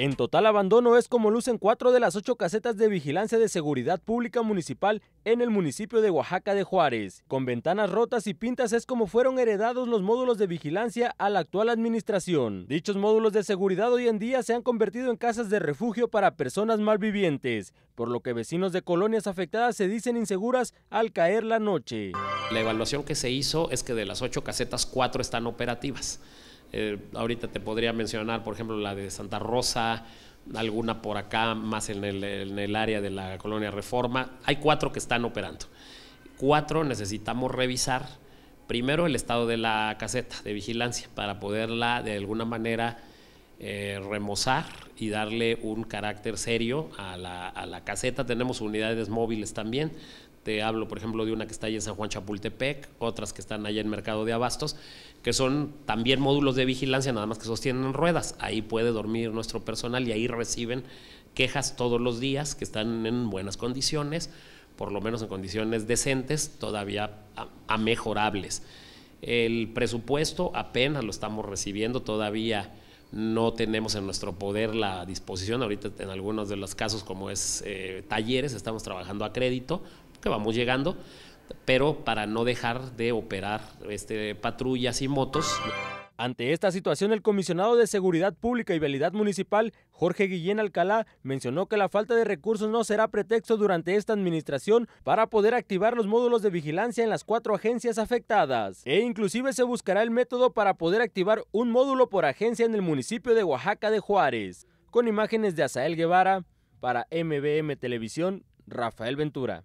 En total abandono es como lucen cuatro de las ocho casetas de vigilancia de seguridad pública municipal en el municipio de Oaxaca de Juárez. Con ventanas rotas y pintas es como fueron heredados los módulos de vigilancia a la actual administración. Dichos módulos de seguridad hoy en día se han convertido en casas de refugio para personas malvivientes, por lo que vecinos de colonias afectadas se dicen inseguras al caer la noche. La evaluación que se hizo es que de las ocho casetas, cuatro están operativas. Eh, ahorita te podría mencionar, por ejemplo, la de Santa Rosa, alguna por acá, más en el área de la colonia Reforma. Hay cuatro que están operando. Cuatro necesitamos revisar primero el estado de la caseta de vigilancia para poderla de alguna manera eh, remozar y darle un carácter serio a la, a la caseta. Tenemos unidades móviles también, te hablo, por ejemplo, de una que está allá en San Juan Chapultepec, otras que están allá en Mercado de Abastos, que son también módulos de vigilancia, nada más que sostienen ruedas. Ahí puede dormir nuestro personal y ahí reciben quejas todos los días que están en buenas condiciones, por lo menos en condiciones decentes, todavía mejorables El presupuesto apenas lo estamos recibiendo, todavía no tenemos en nuestro poder la disposición, ahorita en algunos de los casos como es eh, talleres, estamos trabajando a crédito, que vamos llegando, pero para no dejar de operar este, patrullas y motos. Ante esta situación, el comisionado de Seguridad Pública y Validad Municipal, Jorge Guillén Alcalá, mencionó que la falta de recursos no será pretexto durante esta administración para poder activar los módulos de vigilancia en las cuatro agencias afectadas. E inclusive se buscará el método para poder activar un módulo por agencia en el municipio de Oaxaca de Juárez. Con imágenes de Azael Guevara, para MBM Televisión, Rafael Ventura.